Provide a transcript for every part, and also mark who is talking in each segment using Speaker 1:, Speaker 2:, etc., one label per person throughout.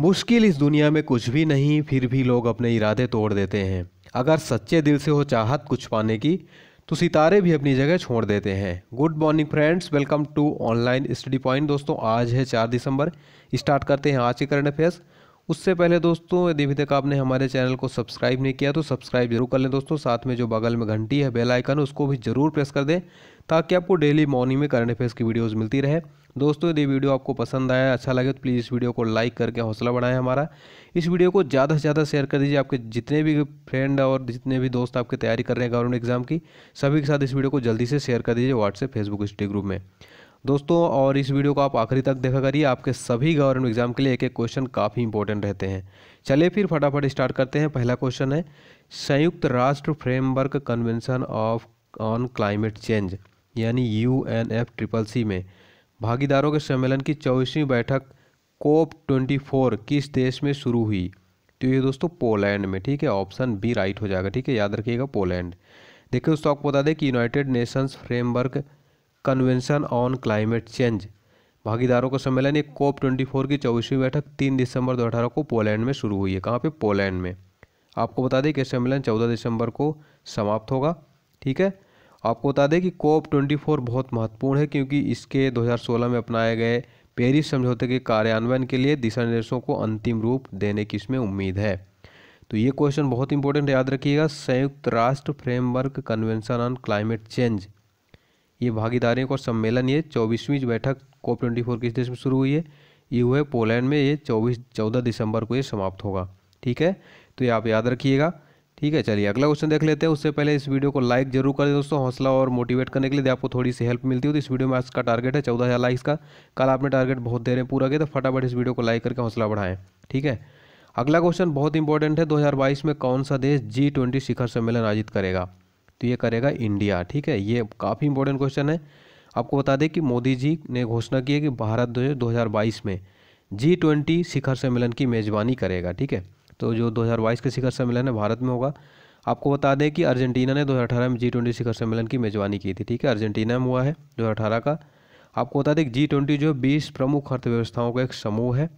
Speaker 1: मुश्किल इस दुनिया में कुछ भी नहीं फिर भी लोग अपने इरादे तोड़ देते हैं अगर सच्चे दिल से हो चाहत कुछ पाने की तो सितारे भी अपनी जगह छोड़ देते हैं good morning friends welcome to online study point दोस्तों आज है चार दिसंबर स्टार्ट करते हैं आज के करंट अफेयर्स उससे पहले दोस्तों यदि अभी तक आपने हमारे चैनल को सब्सक्राइब नहीं किया तो सब्सक्राइब जरूर कर लें दोस्तों साथ में जो बगल में घंटी है बेल आइकन उसको भी जरूर प्रेस कर दें ताकि आपको डेली मॉर्निंग में करंट अफेयर्स की वीडियोज़ मिलती रहे दोस्तों यदि वीडियो आपको पसंद आया अच्छा लगे तो प्लीज़ इस वीडियो को लाइक करके हौसला बढ़ाएं हमारा इस वीडियो को ज़्यादा से ज़्यादा शेयर कर दीजिए आपके जितने भी फ्रेंड और जितने भी दोस्त आपकी तैयारी कर रहे हैं गवर्नमेंट एग्जाम की सभी के साथ इस वीडियो को जल्दी से शेयर कर दीजिए व्हाट्सएप फेसबुक स्टी ग्रुप में दोस्तों और इस वीडियो को आप आखिरी तक देखा करिए आपके सभी गवर्नमेंट एग्जाम के लिए एक एक क्वेश्चन काफ़ी इंपॉर्टेंट रहते हैं चलिए फिर फटाफट स्टार्ट करते हैं पहला क्वेश्चन है संयुक्त राष्ट्र framework convention of on climate change यानी U N F triple C में भागीदारों के सम्मेलन की चौबीसवीं बैठक कोप ट्वेंटी फोर किस देश में शुरू हुई तो ये दोस्तों पोलैंड में ठीक है ऑप्शन बी राइट हो जाएगा ठीक है याद रखिएगा पोलैंड देखिए दोस्तों आपको बता दें कि United Nations framework convention on climate change भागीदारों का सम्मेलन एक कोप ट्वेंटी फोर की चौबीसवीं बैठक तीन दिसंबर दो को पोलैंड में शुरू हुई है कहाँ पे पोलैंड में आपको बता दें कि सम्मेलन चौदह दिसंबर को समाप्त होगा ठीक है आपको बता दें कि कोप 24 बहुत महत्वपूर्ण है क्योंकि इसके 2016 में अपनाए गए पेरिस समझौते के कार्यान्वयन के लिए दिशा निर्देशों को अंतिम रूप देने की इसमें उम्मीद है तो ये क्वेश्चन बहुत इंपॉर्टेंट याद रखिएगा संयुक्त राष्ट्र framework convention on climate change ये भागीदारियों का सम्मेलन ये चौबीसवीं बैठक कोप ट्वेंटी फोर किस देश में शुरू हुई है ये हुए पोलैंड में ये चौबीस चौदह दिसंबर को ये समाप्त होगा ठीक है तो ये आप याद रखिएगा ठीक है चलिए अगला क्वेश्चन देख लेते हैं उससे पहले इस वीडियो को लाइक जरूर करें दोस्तों हौसला और मोटिवेट करने के लिए आपको थोड़ी सी हेल्प मिलती हो तो इस वीडियो में आज का टारगेट है चौदह हज़ार लाइक्स का कल आपने टारगेट बहुत देर में पूरा किया तो फटाफट इस वीडियो को लाइक करके हौसला बढ़ाएं ठीक है अगला क्वेश्चन बहुत इंपॉर्टेंट है दो में कौन सा देश जी ट्वेंटी शिखर सम्मेलन आयोजित करेगा तो ये करेगा इंडिया ठीक है ये काफ़ी इंपॉर्टेंट क्वेश्चन है आपको बता दें कि मोदी जी ने घोषणा की है कि भारत दो में जी ट्वेंटी शिखर सम्मेलन की मेज़बानी करेगा ठीक है तो जो 2022 के शिखर सम्मेलन है भारत में होगा आपको बता दें कि अर्जेंटीना ने 2018 में जी ट्वेंटी शिखर सम्मेलन की मेज़बानी की थी ठीक है अर्जेंटीना में हुआ है 2018 का आपको बता दें कि जी ट्वेंटी जो बीस प्रमुख अर्थव्यवस्थाओं का एक समूह है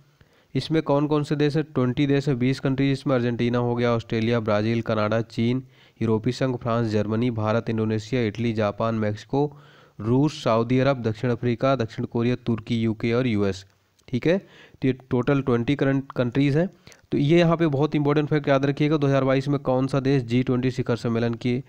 Speaker 1: इसमें कौन कौन से देश है ट्वेंटी देश है बीस कंट्रीज इसमें अर्जेंटीना हो गया ऑस्ट्रेलिया ब्राज़ील कनाडा चीन यूरोपीय संघ France Germany Bharat Indonesia Italy Japan Mexico रूस सऊदी अरब दक्षिण अफ्रीका दक्षिण कोरिया तुर्की यूके और यूएस ठीक है तो ये टोटल ट्वेंटी करंट कंट्रीज़ हैं तो ये यहाँ पे बहुत इंपॉर्टेंट फैक्ट याद रखिएगा 2022 में कौन सा देश जी ट्वेंटी शिखर सम्मेलन की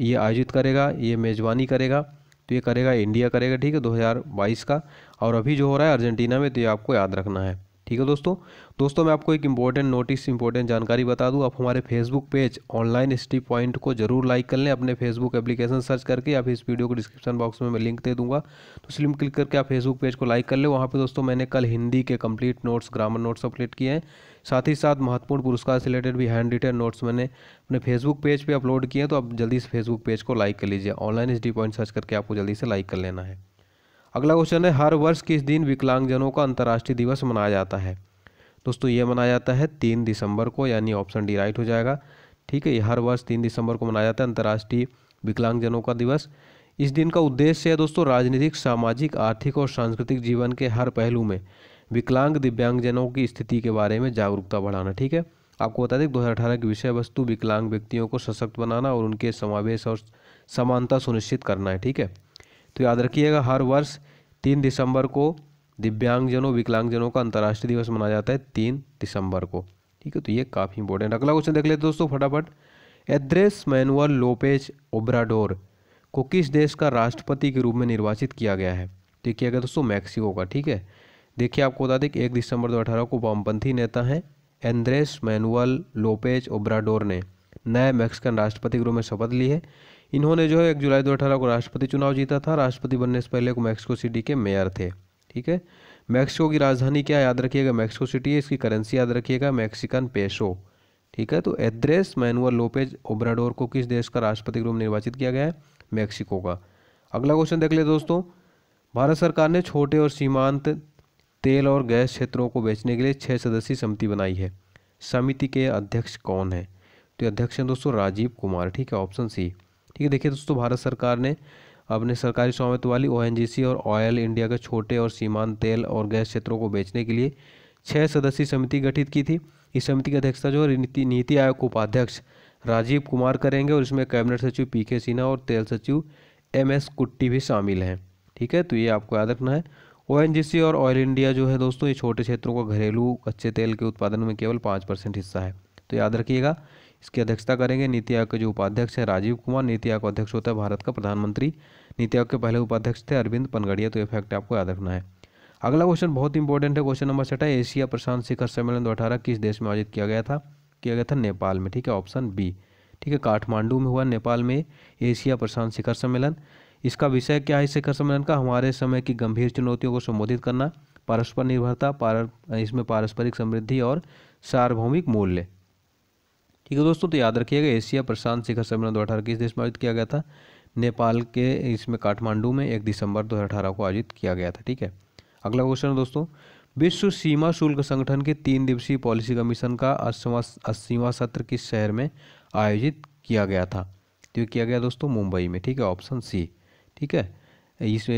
Speaker 1: ये आयोजित करेगा ये मेज़बानी करेगा तो ये करेगा इंडिया करेगा ठीक है 2022 का और अभी जो हो रहा है अर्जेंटीना में तो ये आपको याद रखना है ठीक है दोस्तों दोस्तों मैं आपको एक इम्पॉर्टेंट नोटिस इंपॉर्टेंट जानकारी बता दूँ आप हमारे Facebook page online study point को जरूर लाइक कर लें अपने फेसबुक एप्लीकेशन सर्च करके या फिर इस वीडियो को डिस्क्रिप्शन बॉक्स में मैं लिंक दे दूंगा तो उस क्लिक करके आप फेसबुक पेज को लाइक कर लें वहाँ पर दोस्तों मैंने कल हिंदी के कम्प्लीट नोट्स ग्रामर नोट्स अपलेट किए हैं साथ ही साथ महत्वपूर्ण पुरस्कार से रिलेटेड भी हैंड रिटेन नोट्स मैंने अपने फेसबुक पेज पे अपलोड किए तो आप जल्दी से फेसबुक पेज को लाइक कर लीजिए online H D point search करके आपको जल्दी से लाइक कर लेना है अगला क्वेश्चन है हर वर्ष किस दिन विकलांगजनों का अंतर्राष्ट्रीय दिवस मनाया जाता है दोस्तों ये मनाया जाता है तीन दिसंबर को यानी ऑप्शन डी राइट हो जाएगा ठीक है ये हर वर्ष तीन दिसंबर को मनाया जाता है अंतर्राष्ट्रीय विकलांगजनों का दिवस इस दिन का उद्देश्य है दोस्तों राजनीतिक सामाजिक आर्थिक और सांस्कृतिक जीवन के हर पहलू में विकलांग दिव्यांगजनों की स्थिति के बारे में जागरूकता बढ़ाना ठीक है आपको बता दें दो हज़ार अठारह की विषय वस्तु विकलांग व्यक्तियों को सशक्त बनाना और उनके समावेश और समानता सुनिश्चित करना है ठीक है तो याद रखिएगा हर वर्ष तीन दिसंबर को दिव्यांगजनों विकलांगजनों का अंतर्राष्ट्रीय दिवस मनाया जाता है तीन दिसंबर को ठीक है तो ये काफ़ी इंपॉर्टेंट अगला क्वेश्चन देख लेते दोस्तों फटाफट एद्रेस मैनुअल लोपेज ओब्राडोर को किस देश का राष्ट्रपति के रूप में निर्वाचित किया गया है तो किया गया दोस्तों मैक्सिको का ठीक है देखिए आपको बता दें कि एक दिसंबर दो को वामपंथी नेता हैं एंद्रेस मैनुअल लोपेज ओब्राडोर ने नए मैक्सिकन राष्ट्रपति के रूप में शपथ ली है इन्होंने जो है एक जुलाई दो को राष्ट्रपति चुनाव जीता था राष्ट्रपति बनने से पहले को मैक्सिको सिटी के मेयर थे ठीक है मैक्सिको की राजधानी क्या याद रखिएगा मैक्सिको सिटी है इसकी करेंसी याद रखिएगा मैक्सिकन पेशो ठीक है तो एड्रेस मैनुअल लोपेज ओब्राडोर को किस देश का राष्ट्रपति के रूप में निर्वाचित किया गया है मैक्सिको का अगला क्वेश्चन देख ले दोस्तों भारत सरकार ने छोटे और सीमांत तेल और गैस क्षेत्रों को बेचने के लिए छः सदस्यीय समिति बनाई है समिति के अध्यक्ष कौन है तो अध्यक्ष हैं दोस्तों राजीव कुमार ठीक है ऑप्शन सी ठीक है देखिए दोस्तों भारत सरकार ने अपने सरकारी स्वामित्व वाली ओ और ऑयल इंडिया के छोटे और सीमांत तेल और गैस क्षेत्रों को बेचने के लिए छः सदस्यीय समिति गठित की थी इस समिति की अध्यक्षता जो नीति नीति आयोग के उपाध्यक्ष राजीव कुमार करेंगे और इसमें कैबिनेट सचिव पी के सिन्हा और तेल सचिव एम एस कुट्टी भी शामिल हैं ठीक है तो ये आपको याद रखना है ओ और ऑयल इंडिया जो है दोस्तों ये छोटे क्षेत्रों का घरेलू कच्चे तेल के उत्पादन में केवल पाँच परसेंट हिस्सा है तो याद रखिएगा इसकी अध्यक्षता करेंगे नीति आयोग के जो उपाध्यक्ष हैं राजीव कुमार नीति आयोग का अध्यक्ष होता है भारत का प्रधानमंत्री नीति आयोग के पहले उपाध्यक्ष थे अरविंद पनगड़िया तो ये फैक्ट आपको याद रखना है अगला क्वेश्चन बहुत इंपॉर्टेंट है क्वेश्चन नंबर छठा एशिया प्रशांत शिखर सम्मेलन दो अठारह किस देश में आयोजित किया गया था किया गया था नेपाल में ठीक है ऑप्शन बी ठीक है काठमांडू में हुआ नेपाल में एशिया प्रशांत शिखर सम्मेलन इसका विषय क्या है शिखर सम्मेलन का हमारे समय की गंभीर चुनौतियों को संबोधित करना परस्पर निर्भरता पार इसमें पारस्परिक समृद्धि और सार्वभौमिक मूल्य ठीक है दोस्तों तो याद रखिएगा एशिया प्रशांत शिखर सम्मेलन दो हज़ार किस देश में आयोजित किया गया था नेपाल के इसमें काठमांडू में एक दिसंबर दो हज़ार अठारह को आयोजित किया गया था ठीक है अगला क्वेश्चन है दोस्तों विश्व सीमा शुल्क संगठन के तीन दिवसीय पॉलिसी कमीशन का अस्सीवा सत्र किस शहर में आयोजित किया गया था तो किया गया दोस्तों मुंबई में ठीक है ऑप्शन सी ठीक है इस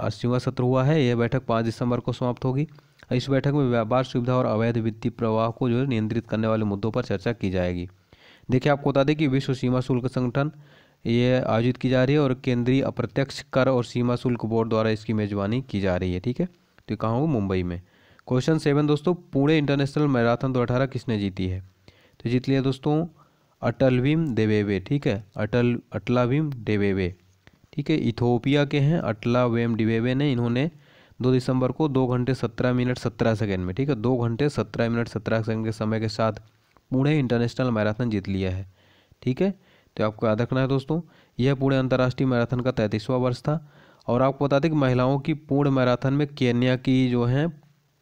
Speaker 1: अस्सीवा सत्र हुआ है यह बैठक पाँच दिसंबर को समाप्त होगी इस बैठक में व्यापार सुविधा और अवैध वित्तीय प्रवाह को जो है नियंत्रित करने वाले मुद्दों पर चर्चा की जाएगी देखिए आपको बता दें कि विश्व सीमा शुल्क संगठन ये आयोजित की जा रही है और केंद्रीय अप्रत्यक्ष कर और सीमा शुल्क बोर्ड द्वारा इसकी मेजबानी की जा रही है ठीक है तो कहाँ हो मुंबई में क्वेश्चन सेवन दोस्तों पुणे इंटरनेशनल मैराथन दो अठारह किसने जीती है तो जीत लिया दोस्तों अटल भीम देवेवे ठीक है अटल अटला भीम देवेवे ठीक है इथोपिया के हैं अटला वेम डिबेबे ने इन्होंने दो दिसंबर को दो घंटे सत्रह मिनट सत्रह सेकेंड में ठीक है दो घंटे सत्रह मिनट सत्रह सेकेंड के समय के साथ पुणे इंटरनेशनल मैराथन जीत लिया है ठीक है तो आपको याद रखना है दोस्तों यह पुणे अंतर्राष्ट्रीय मैराथन का तैंतीसवां वर्ष था और आपको बता दें कि महिलाओं की पूर्ण मैराथन में केन्या की जो है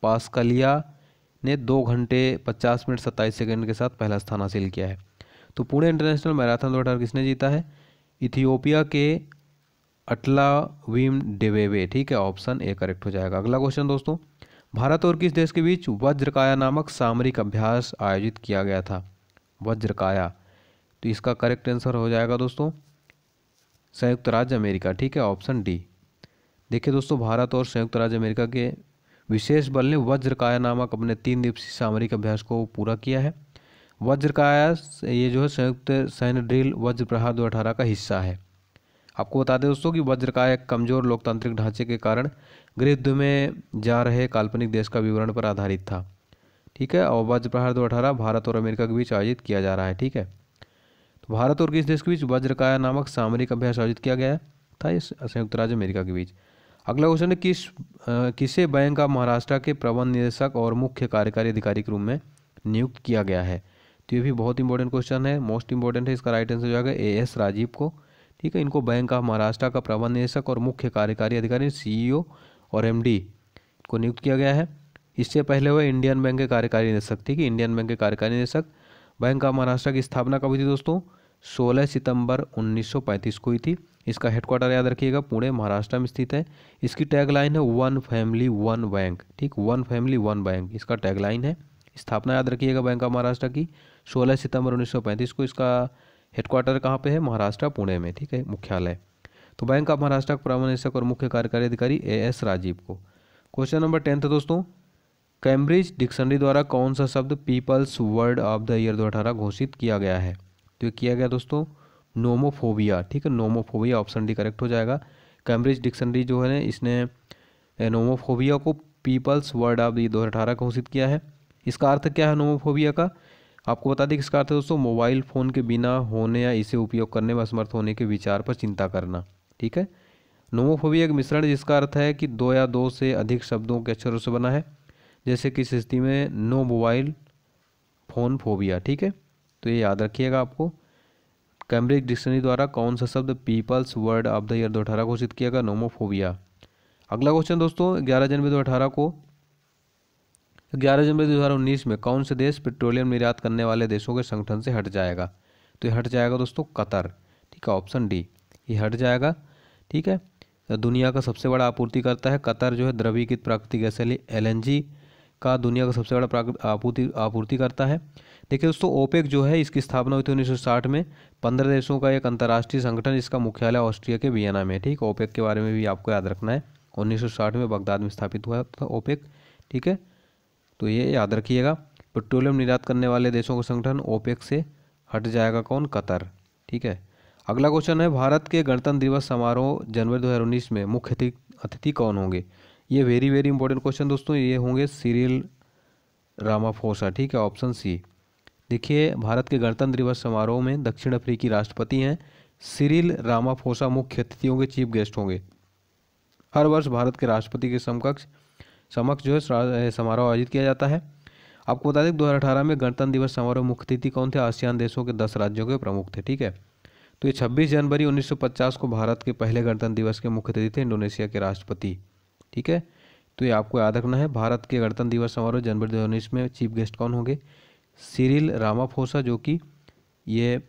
Speaker 1: पास्कलिया ने दो घंटे पचास मिनट सत्ताईस सेकंड के साथ पहला स्थान हासिल किया है तो पुणे इंटरनेशनल मैराथन दो किसने जीता है इथियोपिया के अटला विम डेवेवे ठीक है ऑप्शन ए करेक्ट हो जाएगा अगला क्वेश्चन दोस्तों भारत और किस देश के बीच वज्रकाया नामक सामरिक अभ्यास आयोजित किया गया था वज्रकाया तो इसका करेक्ट आंसर हो जाएगा दोस्तों संयुक्त राज्य अमेरिका ठीक है ऑप्शन डी देखिए दोस्तों भारत और संयुक्त राज्य अमेरिका के विशेष बल ने वज्रकाया नामक अपने तीन दिवसीय सामरिक अभ्यास को पूरा किया है वज्रकाया ये जो है संयुक्त सैन्य ड्रिल वज्र प्रहार दो अठारह का हिस्सा है आपको बता दें दोस्तों कि वज्र का एक कमजोर लोकतांत्रिक ढांचे के कारण गृह में जा रहे काल्पनिक देश का विवरण पर आधारित था ठीक है और वज्र प्रहार दो अठारह भारत और अमेरिका के बीच आयोजित किया जा रहा है ठीक है तो भारत और किस देश के बीच वज्रकाया नामक सामरिक अभ्यास आयोजित किया गया था इस संयुक्त राज्य अमेरिका के बीच अगला क्वेश्चन है किस किसे बैंक का महाराष्ट्र के प्रबंध निदेशक और मुख्य कार्यकारी अधिकारी के रूप में नियुक्त किया गया है तो ये भी बहुत इंपॉर्टेंट क्वेश्चन है मोस्ट इंपॉर्टेंट है इसका राइट आंसर जो है ए एस राजीव को ठीक है इनको बैंक ऑफ महाराष्ट्र का प्रबंध निदेशक और मुख्य कार्यकारी अधिकारी सीईओ और एमडी को नियुक्त किया गया है इससे पहले वह इंडियन बैंक के कार्यकारी निदेशक ठीक है इंडियन बैंक के कार्यकारी निदेशक बैंक ऑफ महाराष्ट्र की स्थापना कब हुई थी दोस्तों 16 सितंबर 1935 को हुई थी इसका हेडक्वार्टर याद रखिएगा पुणे महाराष्ट्र में स्थित है इसकी टैगलाइन है वन फैमिली वन बैंक ठीक वन फैमिली वन बैंक इसका टैगलाइन है स्थापना याद रखिएगा बैंक ऑफ महाराष्ट्र की 16 सितंबर 1935 को इसका हेडक्वार्टर कहाँ पे है महाराष्ट्र पुणे में ठीक है मुख्यालय तो बैंक ऑफ महाराष्ट्र का परामर्शक और मुख्य कार्यकारी अधिकारी ए एस राजीव को क्वेश्चन नंबर टेंथ दोस्तों कैम्ब्रिज डिक्शनरी द्वारा कौन सा शब्द people's word of the year दो अठारह घोषित किया गया है तो ये किया गया दोस्तों नोमोफोबिया ठीक है नोमोफोबिया ऑप्शन डी करेक्ट हो जाएगा कैम्ब्रिज डिक्शनरी जो है इसने नोमोफोबिया को people's word of the year दो घोषित किया है इसका अर्थ क्या है नोमोफोबिया का आपको बता दें किसका इसका अर्थ है दोस्तों मोबाइल फ़ोन के बिना होने या इसे उपयोग करने में असमर्थ होने के विचार पर चिंता करना ठीक है नोमोफोबिया एक मिश्रण जिसका अर्थ है कि दो या दो से अधिक शब्दों के अक्षरों से बना है जैसे कि स्थिति में नो मोबाइल फ़ोन फोबिया ठीक है तो ये याद रखिएगा आपको कैम्ब्रिज डिक्शनरी द्वारा कौन सा शब्द people's word of the year दो घोषित किया गया नोमोफोबिया अगला क्वेश्चन दोस्तों ग्यारह जनवरी दो को ग्यारह जनवरी दो में कौन से देश पेट्रोलियम निर्यात करने वाले देशों के संगठन से हट जाएगा तो ये हट जाएगा दोस्तों कतर ठीक है ऑप्शन डी ये हट जाएगा ठीक है तो दुनिया का सबसे बड़ा आपूर्ति करता है कतर जो है द्रवीकृत प्राकृतिक गैस एल का दुनिया का सबसे बड़ा आपूर्ति आपूर्ति करता है देखिए दोस्तों ओपेक जो है इसकी स्थापना हुई थी 1960 में पंद्रह देशों का एक अंतर्राष्ट्रीय संगठन इसका मुख्यालय ऑस्ट्रिया के वियना में ठीक ओपेक के बारे में भी आपको याद रखना है उन्नीस में बगदाद में स्थापित हुआ था ओपेक ठीक है तो ये याद रखिएगा पेट्रोलियम निर्यात करने वाले देशों का संगठन ओपेक से हट जाएगा कौन कतर ठीक है अगला क्वेश्चन है भारत के गणतंत्र दिवस समारोह जनवरी 2019 में मुख्य अतिथि कौन होंगे ये वेरी वेरी इंपॉर्टेंट क्वेश्चन दोस्तों ये होंगे सीरियल रामाफोसा ठीक है ऑप्शन सी देखिए भारत के गणतंत्र दिवस समारोह में दक्षिण अफ्रीकी राष्ट्रपति हैं सिरिल रामाफोसा मुख्य अतिथि होंगे चीफ गेस्ट होंगे हर वर्ष भारत के राष्ट्रपति के समकक्ष समक्ष जो है समारोह आयोजित किया जाता है आपको बता दें दो हज़ार में गणतंत्र दिवस समारोह मुख्य अतिथि कौन थे आसियान देशों के दस राज्यों के प्रमुख थे ठीक है तो ये 26 जनवरी 1950 को भारत के पहले गणतंत्र दिवस के मुख्य अतिथि थे इंडोनेशिया के राष्ट्रपति ठीक है तो ये आपको याद रखना है भारत के गणतंत्र दिवस समारोह जनवरी दो में चीफ गेस्ट कौन होंगे सिरिल रामाफोसा जो कि ये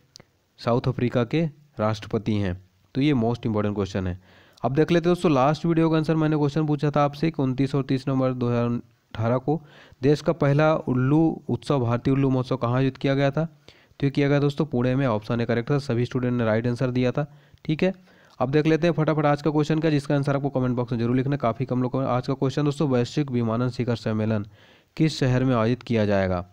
Speaker 1: साउथ अफ्रीका के राष्ट्रपति हैं तो ये मोस्ट इंपॉर्टेंट क्वेश्चन है अब देख लेते दोस्तों लास्ट वीडियो का आंसर मैंने क्वेश्चन पूछा था आपसे कि उनतीस और तीस नवंबर दो अठारह को देश का पहला उल्लू उत्सव भारतीय उल्लू महोत्सव कहाँ आयोजित किया गया था तो ये किया गया दोस्तों पुणे में ऑप्शन ए करेक्ट था सभी स्टूडेंट ने राइट आंसर दिया था ठीक है अब देख लेते हैं फटाफट आज का क्वेश्चन का जिसका आंसर आपको कमेंट बॉक्स में जरूर लिखना काफ़ी कम लोग आज का क्वेश्चन दोस्तों वैश्विक विमानन शिखर सम्मेलन किस शहर में आयोजित किया जाएगा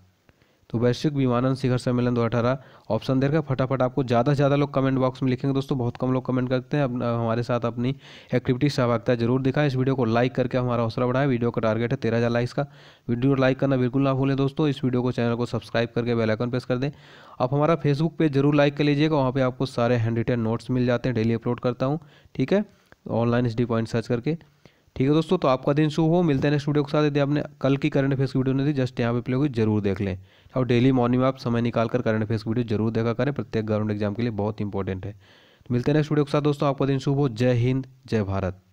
Speaker 1: तो वैश्विक विमानन शिखर सम्मेलन दो अठारह ऑप्शन देकर फटाफट आपको ज़्यादा से ज़्यादा लोग कमेंट बॉक्स में लिखेंगे दोस्तों बहुत कम लोग कमेंट करते हैं अब हमारे साथ अपनी एक्टिविटी सहभागिता जरूर दिखाएं इस वीडियो को लाइक करके हमारा हौसला बढ़ाए वीडियो का टारगेट है तेरह हज़ार लाइक्स का वीडियो लाइक करना बिल्कुल ना भूलें दोस्तों इस वीडियो को चैनल को सब्सक्राइब करके बेलाइकन प्रेस कर दें आप हमारा फेसबुक पेज जरूर लाइक कर लीजिएगा वहाँ पर आपको सारे हैंड रिटेन नोट्स मिल जाते हैं डेली अपलोड करता हूँ ठीक है ऑनलाइन एस पॉइंट सर्च करके ठीक है दोस्तों तो आपका दिन शुभ हो मिलते हैं नेक्स्ट वीडियो के साथ यदि आपने कल की करंट अफेयर्स वीडियो नहीं थी जस्ट यहाँ पे प्ले हुई जरूर देख लें और डेली मॉर्निंग में आप समय निकाल कर करंट अफेयर्स वीडियो जरूर देखा करें प्रत्येक गवर्नमेंट एग्जाम के लिए बहुत इंपॉर्टेंट है तो मिलते हैं नेक्स्ट वीडियो के साथ दोस्तों आपका दिन शुभ हो जय हिंद जय भारत